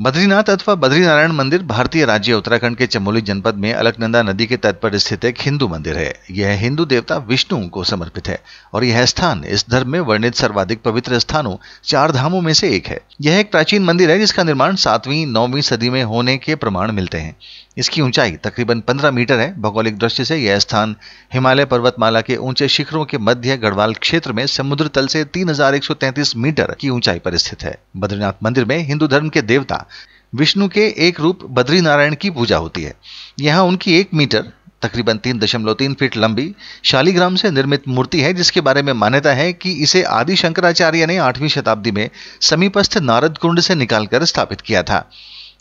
बद्रीनाथ अथवा बद्रीनारायण मंदिर भारतीय राज्य उत्तराखंड के चमोली जनपद में अलकनंदा नदी के तट पर स्थित एक हिंदू मंदिर है यह हिंदू देवता विष्णु को समर्पित है और यह स्थान इस धर्म में वर्णित सर्वाधिक पवित्र स्थानों चार धामों में से एक है यह एक प्राचीन मंदिर है जिसका निर्माण सातवीं नौवीं सदी में होने के प्रमाण मिलते हैं इसकी ऊंचाई तकरीबन पंद्रह मीटर है भौगोलिक दृष्टि से यह स्थान हिमालय पर्वतमाला के ऊंचे शिखरों के मध्य गढ़वाल क्षेत्र में समुद्र तल से तीन मीटर की ऊंचाई पर स्थित है बद्रीनाथ मंदिर में हिंदू धर्म के देवता विष्णु के एक रूप बद्री नारायण की पूजा होती है यहाँ उनकी एक मीटर तकरीबन तीन दशमलव तीन फीट लंबी शालीग्राम से निर्मित मूर्ति है जिसके बारे में मान्यता है कि इसे आदि शंकराचार्य ने आठवीं शताब्दी में समीपस्थ नारद कुंड से निकालकर स्थापित किया था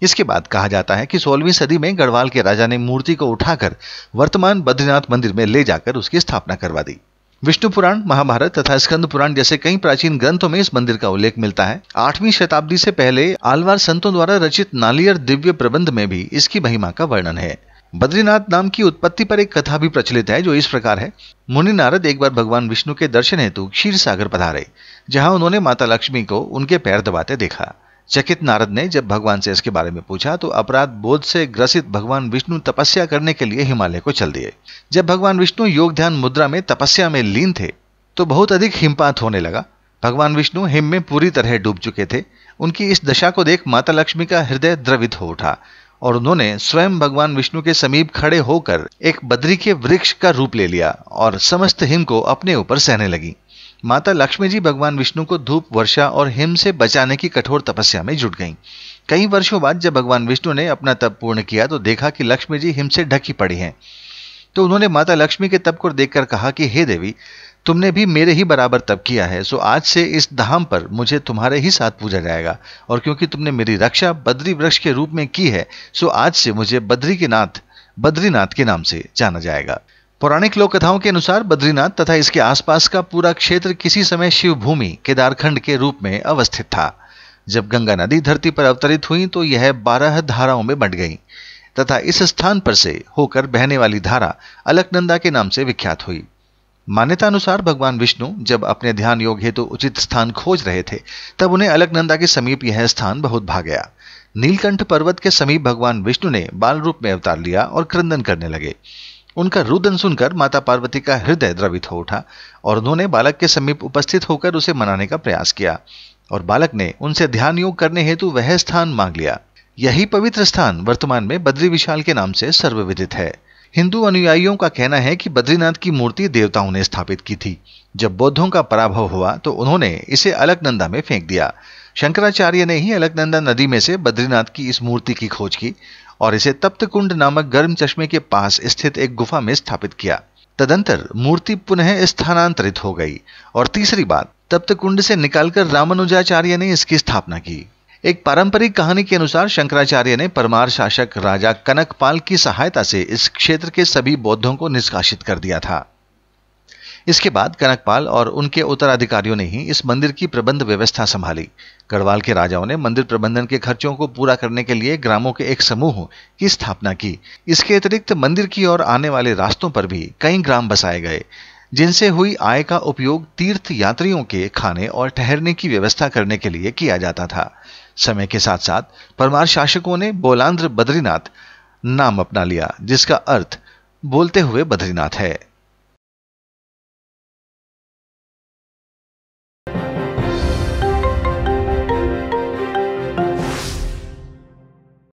इसके बाद कहा जाता है कि सोलहवीं सदी में गढ़वाल के राजा ने मूर्ति को उठाकर वर्तमान बद्रीनाथ मंदिर में ले जाकर उसकी स्थापना करवा दी विष्णु पुराण महाभारत तथा स्कंद पुराण जैसे कई प्राचीन ग्रंथों में इस मंदिर का उल्लेख मिलता है आठवीं शताब्दी से पहले आलवार संतों द्वारा रचित नालियर दिव्य प्रबंध में भी इसकी महिमा का वर्णन है बद्रीनाथ नाम की उत्पत्ति पर एक कथा भी प्रचलित है जो इस प्रकार है मुनि नारद एक बार भगवान विष्णु के दर्शन हेतु क्षीर सागर पधारे जहां उन्होंने माता लक्ष्मी को उनके पैर दबाते देखा चकित नारद ने जब भगवान से इसके बारे में पूछा तो अपराध बोध से ग्रसित भगवान विष्णु तपस्या करने के लिए हिमालय को चल दिए जब भगवान विष्णु योग ध्यान मुद्रा में तपस्या में लीन थे तो बहुत अधिक हिमपात होने लगा भगवान विष्णु हिम में पूरी तरह डूब चुके थे उनकी इस दशा को देख माता लक्ष्मी का हृदय द्रवित हो उठा और उन्होंने स्वयं भगवान विष्णु के समीप खड़े होकर एक बद्री के वृक्ष का रूप ले लिया और समस्त हिम को अपने ऊपर सहने लगी माता लक्ष्मी जी भगवान विष्णु को धूप वर्षा और हिम से बचाने की कठोर तपस्या में जुट गईं। कई वर्षों बाद जब भगवान विष्णु ने अपना तप पूर्ण किया तो देखा कि लक्ष्मी जी हिम से ढकी पड़ी हैं तो उन्होंने माता लक्ष्मी के तप को देखकर कहा कि हे देवी तुमने भी मेरे ही बराबर तप किया है सो आज से इस धाम पर मुझे तुम्हारे ही साथ पूजा जाएगा और क्योंकि तुमने मेरी रक्षा बद्री वृक्ष के रूप में की है सो आज से मुझे बद्री के नाथ बद्रीनाथ के नाम से जाना जाएगा पौराणिक लोक कथाओं के अनुसार बद्रीनाथ तथा इसके आसपास का पूरा क्षेत्र किसी समय शिव भूमि केदारखंड के रूप में अवस्थित था जब गंगा नदी धरती पर अवतरित हुई तो यह बारह धाराओं में बंट गई तथा इस स्थान पर से होकर बहने वाली धारा अलकनंदा के नाम से विख्यात हुई मान्यता अनुसार भगवान विष्णु जब अपने ध्यान योग हेतु तो उचित स्थान खोज रहे थे तब उन्हें अलकनंदा के समीप यह स्थान बहुत भा गया नीलकंठ पर्वत के समीप भगवान विष्णु ने बाल रूप में अवतार लिया और क्रंदन करने लगे उनका रुदन सुनकर माता पार्वती का हृदय द्रवित हो उठा और उन्होंने बालक के समीप उपस्थित होकर उसे मनाने का प्रयास किया और बालक ने उनसे ध्यान योग करने हेतु वह स्थान मांग लिया यही पवित्र स्थान वर्तमान में बद्री विशाल के नाम से सर्वविदित है हिंदू अनुयायियों का कहना है कि बद्रीनाथ की मूर्ति देवताओं ने स्थापित की थी जब बौद्धों का पराभव हुआ तो उन्होंने इसे अलकनंदा में फेंक दिया शंकराचार्य ने ही अलकनंदा नदी में से बद्रीनाथ की इस मूर्ति की खोज की और इसे कुंड नामक गर्म चश्मे के पास स्थित एक गुफा में स्थापित किया तदंतर मूर्ति पुनः स्थानांतरित हो गई और तीसरी बात कुंड से निकालकर रामानुजाचार्य ने इसकी स्थापना की एक पारंपरिक कहानी के अनुसार शंकराचार्य ने परमार शासक राजा कनकपाल की सहायता से इस क्षेत्र के सभी बौद्धों को निष्कासित कर दिया था इसके बाद कनकपाल और उनके उत्तराधिकारियों ने ही इस मंदिर की प्रबंध व्यवस्था संभाली गढ़वाल के राजाओं ने मंदिर प्रबंधन के खर्चों को पूरा करने के लिए ग्रामों के एक समूह की स्थापना की इसके अतिरिक्त मंदिर की ओर आने वाले रास्तों पर भी कई ग्राम बसाए गए जिनसे हुई आय का उपयोग तीर्थ यात्रियों के खाने और ठहरने की व्यवस्था करने के लिए किया जाता था समय के साथ साथ परमार शासकों ने बोलांध्र बद्रीनाथ नाम अपना लिया जिसका अर्थ बोलते हुए बद्रीनाथ है